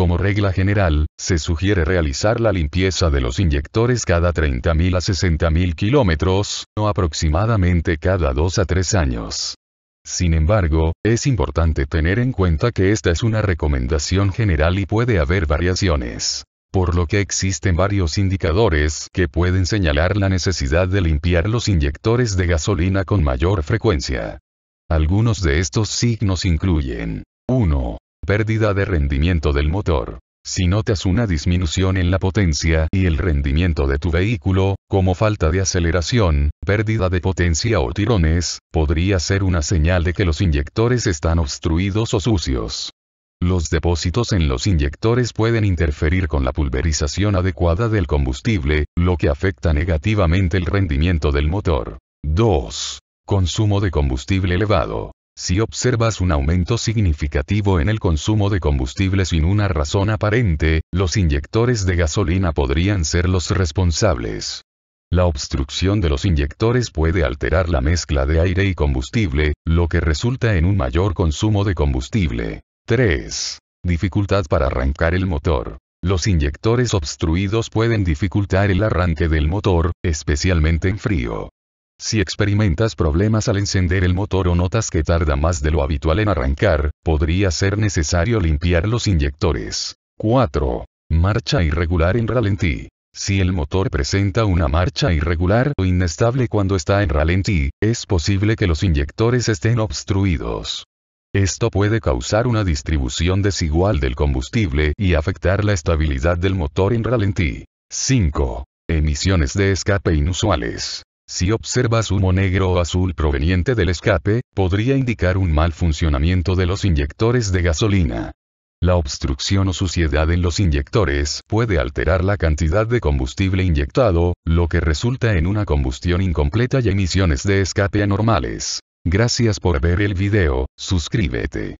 Como regla general, se sugiere realizar la limpieza de los inyectores cada 30.000 a 60.000 kilómetros, o aproximadamente cada 2 a 3 años. Sin embargo, es importante tener en cuenta que esta es una recomendación general y puede haber variaciones. Por lo que existen varios indicadores que pueden señalar la necesidad de limpiar los inyectores de gasolina con mayor frecuencia. Algunos de estos signos incluyen 1 pérdida de rendimiento del motor. Si notas una disminución en la potencia y el rendimiento de tu vehículo, como falta de aceleración, pérdida de potencia o tirones, podría ser una señal de que los inyectores están obstruidos o sucios. Los depósitos en los inyectores pueden interferir con la pulverización adecuada del combustible, lo que afecta negativamente el rendimiento del motor. 2. Consumo de combustible elevado. Si observas un aumento significativo en el consumo de combustible sin una razón aparente, los inyectores de gasolina podrían ser los responsables. La obstrucción de los inyectores puede alterar la mezcla de aire y combustible, lo que resulta en un mayor consumo de combustible. 3. Dificultad para arrancar el motor. Los inyectores obstruidos pueden dificultar el arranque del motor, especialmente en frío. Si experimentas problemas al encender el motor o notas que tarda más de lo habitual en arrancar, podría ser necesario limpiar los inyectores. 4. Marcha irregular en ralentí. Si el motor presenta una marcha irregular o inestable cuando está en ralentí, es posible que los inyectores estén obstruidos. Esto puede causar una distribución desigual del combustible y afectar la estabilidad del motor en ralentí. 5. Emisiones de escape inusuales. Si observas humo negro o azul proveniente del escape, podría indicar un mal funcionamiento de los inyectores de gasolina. La obstrucción o suciedad en los inyectores puede alterar la cantidad de combustible inyectado, lo que resulta en una combustión incompleta y emisiones de escape anormales. Gracias por ver el video, suscríbete.